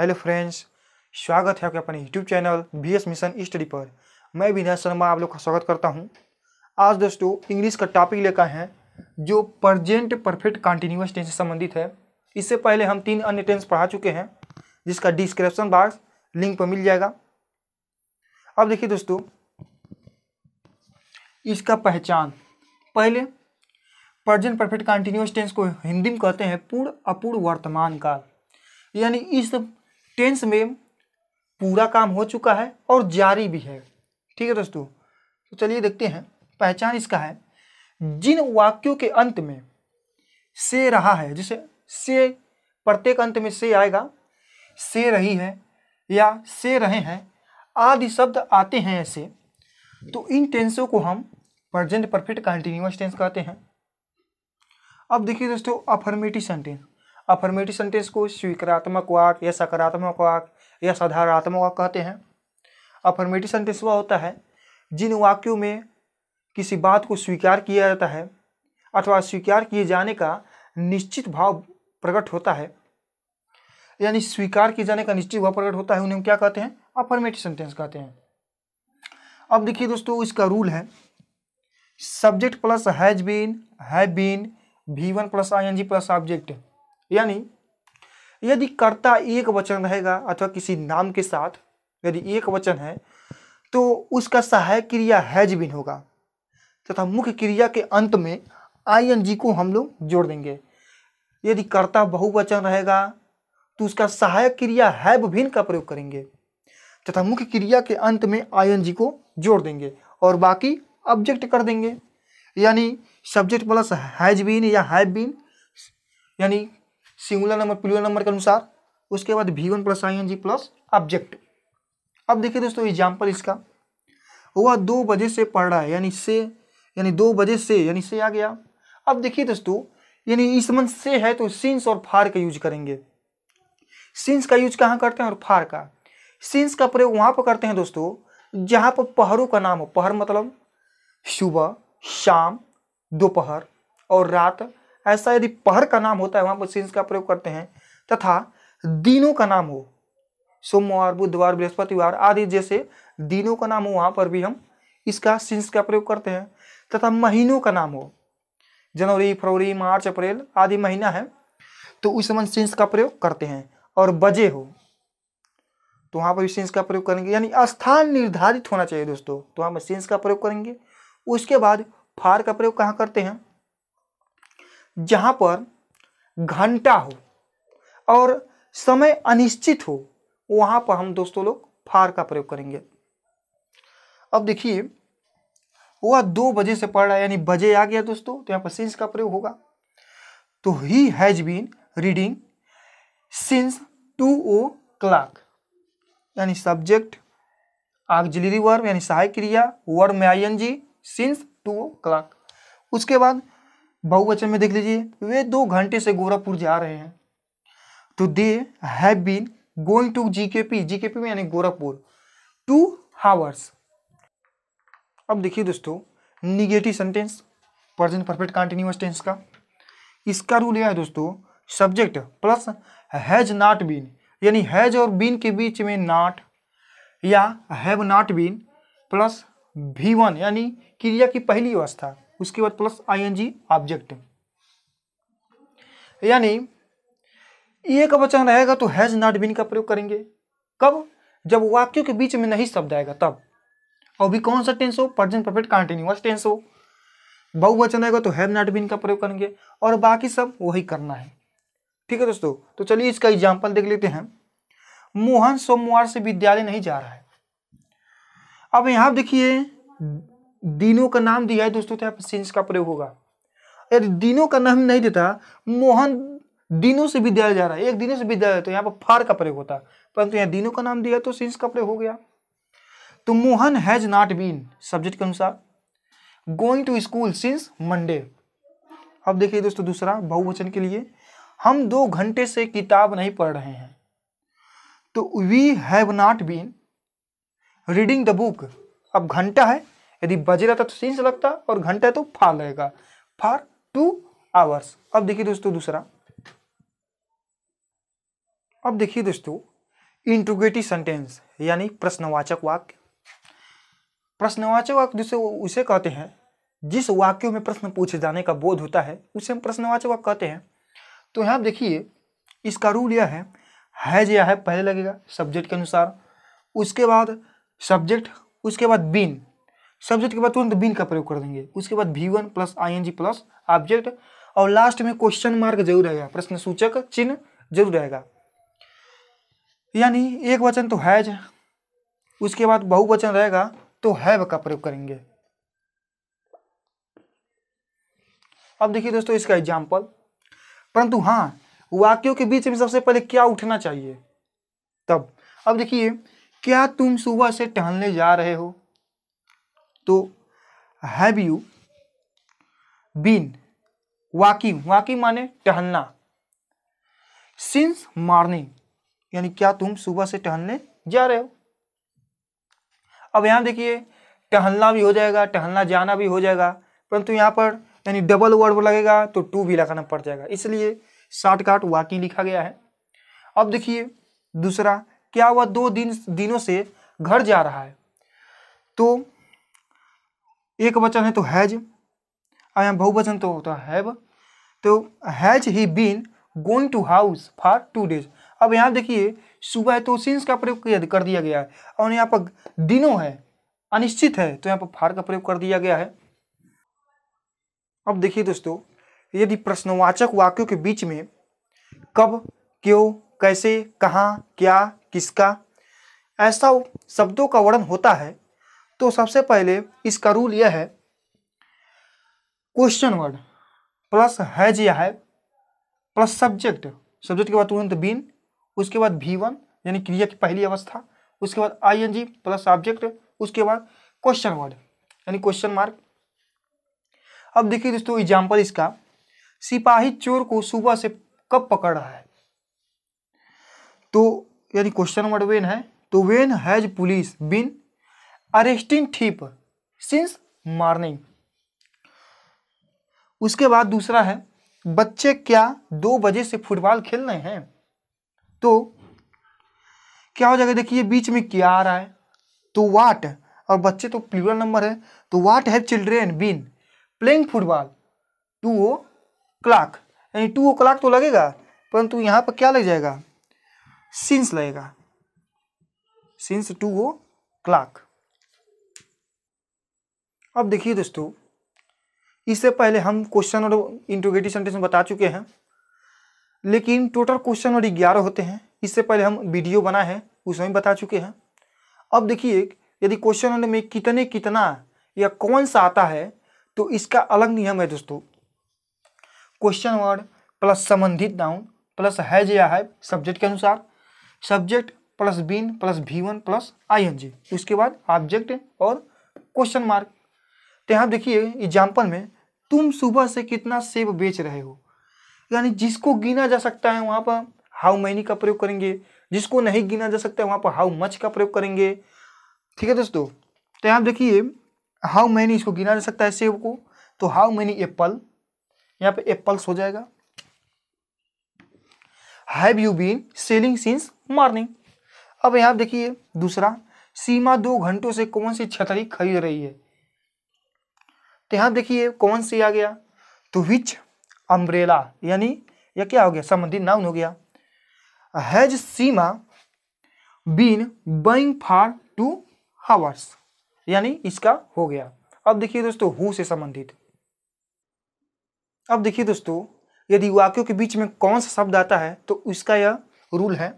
hello friends स्वागत है आपके अपने YouTube channel B S mission study पर मैं विनय शर्मा आप लोग का स्वागत करता हूं आज दोस्तों इंग्लिश का टॉपिक लेकर हैं जो प्रजेंट परफेक्ट कंटिन्यूस टेंस से संबंधित है इससे पहले हम तीन अन्य टेंस पढ़ा चुके हैं जिसका डिस्क्रिप्शन बॉक्स लिंक पर मिल जाएगा अब देखिए दोस्तों इसका पहचान पहले प्रजेंट परफेक्ट कंटिन्यूस टेंस को हिंदी में कहते हैं पूर्ण अपूर्ण वर्तमान काल यानी इस टेंस में पूरा काम हो चुका है और जारी भी है ठीक है दोस्तों तो चलिए देखते हैं पहचान इसका है जिन वाक्यों के अंत में से रहा है जैसे से प्रत्येक अंत में से आएगा से रही है या से रहे हैं आदि शब्द आते हैं ऐसे तो इन टेंसों को हम प्रजेंट परफेक्ट कंटिन्यूस टेंस कहते हैं अब देखिए दोस्तों अफर्मेटिव सेंटेंस अफर्मेटिव सेंटेंस को स्वीकारात्मक वाक या सकारात्मक वाक या साधारणात्मक वाक कहते हैं अफर्मेटिव सेंटेंस वह होता है जिन वाक्यों में किसी बात को स्वीकार किया जाता है अथवा स्वीकार किए जाने का निश्चित भाव प्रकट होता है यानी स्वीकार किए जाने का निश्चित भाव प्रकट होता है उन्हें हम क्या कहते हैं अफर्मेटिव सेंटेंस कहते हैं अब देखिए दोस्तों इसका रूल है subject plus has been have been V one plus I N G plus object यानी यदि कर्ता एक वचन रहेगा अथवा किसी नाम के साथ यदि एक वचन है तो उसका सहायक क्रिया हैज बिन होगा तथा मुख्य क्रिया के अंत में आई को हम लोग जोड़ देंगे यदि कर्ता बहुवचन रहेगा तो उसका सहायक क्रिया हैव भिन्न का प्रयोग करेंगे तथा मुख्य क्रिया के अंत में आई को जोड़ देंगे और बाकी ऑब्जेक्ट कर देंगे यानी सब्जेक्ट प्लस हैज बीन या हैव बीन यानी सिंगुलर नंबर प्लूरल नंबर के अनुसार उसके बाद V one plus I N G plus object अब देखिए दोस्तों एग्जाम्पल इसका वह दो बजे से पढ़ रहा है यानी से यानी दो बजे से यानी से आ गया अब देखिए दोस्तों यानी इस मन से है तो सिंस और फार का यूज करेंगे सिंस का यूज कहाँ करते हैं और फार का सिंस का प्रयोग वहाँ पर करते हैं दोस्तों जहाँ पर पहरों का नाम हो पहर मतलब सुबह शाम दोपहर और रात ऐसा यदि पहर का नाम होता है वहाँ पर सिंस का प्रयोग करते हैं तथा दिनों का नाम हो सोमवार बुधवार बृहस्पतिवार आदि जैसे दिनों का नाम हो वहाँ पर भी हम इसका सिंस का प्रयोग करते हैं तथा महीनों का नाम हो जनवरी फरवरी मार्च अप्रैल आदि महीना है तो उस समय सिंस का प्रयोग करते हैं और बजे हो तो वहाँ पर भी सिंस का प्रयोग करेंगे यानी स्थान निर्धारित होना चाहिए दोस्तों तो वहाँ पर सिंस का प्रयोग करेंगे उसके बाद फार का प्रयोग कहाँ करते हैं जहाँ पर घंटा हो और समय अनिश्चित हो वहाँ पर हम दोस्तों लोग फार का प्रयोग करेंगे अब देखिए वह दो बजे से पढ़ रहा है यानी बजे आ गया दोस्तों तो यहाँ पर सिंस का प्रयोग होगा तो he has been reading since two o'clock यानी सब्जेक्ट आगजलिरी वर्ब यानी सहायक क्रिया वर्ब में I N G since two o'clock उसके बाद बहुवचन में देख लीजिए वे दो घंटे से गोरखपुर जा रहे हैं तो they have been going to GKP GKP में यानी गोरखपुर टू हावर्स अब देखिए दोस्तों negative sentence present perfect continuous tense का इसका रूल यह है दोस्तों subject plus has not been यानी हैज और बीन के बीच में नॉट या have not been plus V one यानी क्रिया की पहली अवस्था उसके बाद प्लस आईएनजी ऑब्जेक्ट यानी ये का वचन रहेगा तो हैज नॉट बिन का प्रयोग करेंगे कब जब वाक्यों के बीच में नहीं शब्द आएगा तब और भी कौन सा टेंस हो प्रेजेंट परफेक्ट कंटिन्यूअस टेंस हो बहुवचन आएगा तो हैव नॉट बिन का प्रयोग करेंगे और बाकी सब वही करना है ठीक है दोस्तों तो चलिए इसका एग्जाम्पल देख लेते हैं मोहन सोमवार से विद्यालय नहीं जा रहा है अब यहां देखिए दिनों का नाम दिया है दोस्तों तो यहाँ सिंस का प्रयोग होगा यदि दिनों का नाम नहीं देता मोहन दिनों से विद्यालय जा रहा है एक दिनों से विद्यालय तो यहाँ पर फार का प्रयोग होता परंतु यहाँ दिनों का नाम दिया तो सिंस का प्रयोग हो गया तो Mohan has not been subject के अनुसार going to school since Monday अब देखिए दोस्तों दूसरा बहुवचन के लिए हम दो घंटे से किताब नहीं पढ़ रहे हैं तो we have not been reading the book अब घंटा है यदि बजे रहता तो सीन लगता और घंटा है तो फार लगेगा फार टू आवर्स अब देखिए दोस्तों दूसरा अब देखिए दोस्तों इंट्रोगेटिव सेंटेंस यानी प्रश्नवाचक वाक्य प्रश्नवाचक वाक्य जिसे उसे कहते हैं जिस वाक्यों में प्रश्न पूछे जाने का बोध होता है उसे हम प्रश्नवाचक वाक्य कहते हैं तो यहाँ देखिए इसका रूल यह है हैज या है पहले लगेगा सब्जेक्ट के अनुसार उसके बाद सब्जेक्ट उसके बाद बीन सब्जेक्ट के बाद तुरंत बिन का प्रयोग कर देंगे उसके बाद V one plus I N G plus object और लास्ट में क्वेश्चन मार्क जरूर रहेगा प्रश्न सूचक चिन्ह जरूर रहेगा यानी एक वचन तो हैज उसके बाद बहुवचन रहेगा तो हैव का प्रयोग करेंगे अब देखिए दोस्तों इसका एग्जाम्पल परंतु हाँ वाक्यों के बीच में सबसे पहले क्या उठना चाहिए तब अब देखिए क्या तुम सुबह से टहलने जा रहे हो तो have you been walking walking माने टहलना सिंस मॉर्निंग यानी क्या तुम सुबह से टहलने जा रहे हो अब यहां देखिए टहलना भी हो जाएगा टहलना जाना भी हो जाएगा परंतु यहां पर यानी डबल वर्ड लगेगा तो टू भी लगाना पड़ जाएगा इसलिए शॉर्टकट वॉकिंग लिखा गया है अब देखिए दूसरा क्या वह दो दिन दिनों से घर जा रहा है तो एक वचन है तो हैज और यहाँ बहुवचन तो होता हैव तो has he been going to house for two days अब यहाँ देखिए सुबह तो सिंस का प्रयोग कर दिया गया है और यहाँ पर दिनों है अनिश्चित है तो यहाँ पर फार का प्रयोग कर दिया गया है अब देखिए दोस्तों यदि प्रश्नवाचक वाक्यों के बीच में कब क्यों कैसे कहाँ क्या किसका ऐसा शब्दों का वर्णन होता है तो सबसे पहले इसका रूल यह है क्वेश्चन वर्ड प्लस हैज या है प्लस सब्जेक्ट सब्जेक्ट के बाद तुरंत बीन उसके बाद भी वन यानी क्रिया की पहली अवस्था उसके बाद I N G plus object उसके बाद क्वेश्चन वर्ड यानी क्वेश्चन मार्क अब देखिए दोस्तों एग्जाम्पल इसका सिपाही चोर को सुबह से कब पकड़ रहा है तो यानी क्वेश्चन वर्ड वेन है तो when has police been arresting thief since morning उसके बाद दूसरा है बच्चे क्या दो बजे से फुटबॉल खेल रहे हैं तो क्या हो जाएगा देखिए बीच में क्या आ रहा है तो वाट और बच्चे तो प्लूरल नंबर है तो what have children been playing football two o'clock यानी टू ओ क्लाक तो लगेगा परंतु यहाँ पर क्या लग जाएगा सिंस लगेगा सिंस टू ओ क्लाक अब देखिए दोस्तों इससे पहले हम क्वेश्चन और इंट्रोगेटिव सेंटेंस में बता चुके हैं लेकिन टोटल क्वेश्चन और ग्यारह होते हैं इससे पहले हम वीडियो बनाए हैं उसमें बता चुके हैं अब देखिए यदि क्वेश्चन में कितने कितना या कौन सा आता है तो इसका अलग नियम है दोस्तों क्वेश्चन वर्ड प्लस संबंधित नाउन प्लस हैज या है सब्जेक्ट के अनुसार subject plus been plus V one plus I N G उसके बाद ऑब्जेक्ट और क्वेश्चन मार्क तो यहाँ देखिए एग्जाम्पल में तुम सुबह से कितना सेब बेच रहे हो यानी जिसको गिना जा सकता है वहाँ पर हाउ मैनी का प्रयोग करेंगे जिसको नहीं गिना जा सकता है वहाँ पर हाउ मच का प्रयोग करेंगे ठीक है दोस्तों तो यहाँ देखिए हाउ मैनी इसको गिना जा सकता है सेब को तो हाउ मैनी एप्पल यहाँ पे एप्पल्स हो जाएगा have you been selling since morning अब यहाँ देखिए दूसरा सीमा दो घंटों से कौन सी छतरी खरीद रही है तो यहाँ देखिए कौन सी आ गया तो विच अम्ब्रेला यानी यह क्या हो गया संबंधित नाउन हो गया has Seema been buying for two hours यानी इसका हो गया अब देखिए दोस्तों हु से संबंधित अब देखिए दोस्तों यदि वाक्यों के बीच में कौन सा शब्द आता है तो उसका यह रूल है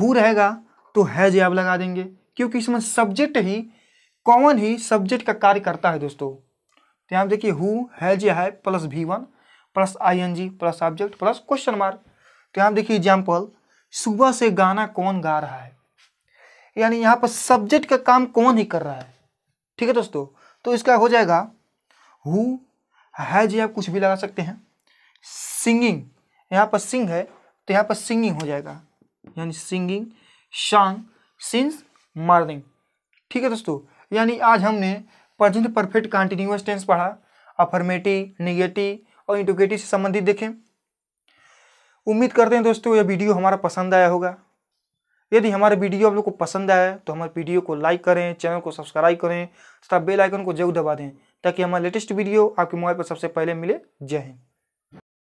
हु रहेगा तो हैज आप लगा देंगे क्योंकि इसमें सब्जेक्ट ही कॉमन ही सब्जेक्ट का कार्य करता है दोस्तों तो यहाँ देखिए हु हैज या है plus V one plus I N G plus subject plus question mark तो यहाँ देखिए एग्जाम्पल सुबह से गाना कौन गा रहा है यानी यहाँ पर सब्जेक्ट का काम कौन ही कर रहा है ठीक है दोस्तों तो इसका हो जाएगा हु हैज या कुछ भी लगा सकते हैं सिंगिंग यहाँ पर सिंग है तो यहाँ पर सिंगिंग हो जाएगा यानी सिंगिंग शांग सिंस मॉर्निंग ठीक है दोस्तों यानी आज हमने प्रजेंट परफेक्ट कंटिन्यूस टेंस पढ़ा अफर्मेटिव निगेटिव और इंटोगेटिव से संबंधित देखें उम्मीद करते हैं दोस्तों यह वीडियो हमारा पसंद आया होगा यदि हमारे वीडियो आप लोग को पसंद आया तो हमारे वीडियो को लाइक करें चैनल को सब्सक्राइब करें तथा बेल आइकन को जरूर दबा दें ताकि हमारा लेटेस्ट वीडियो आपके मोबाइल पर सबसे पहले मिले जय हिंद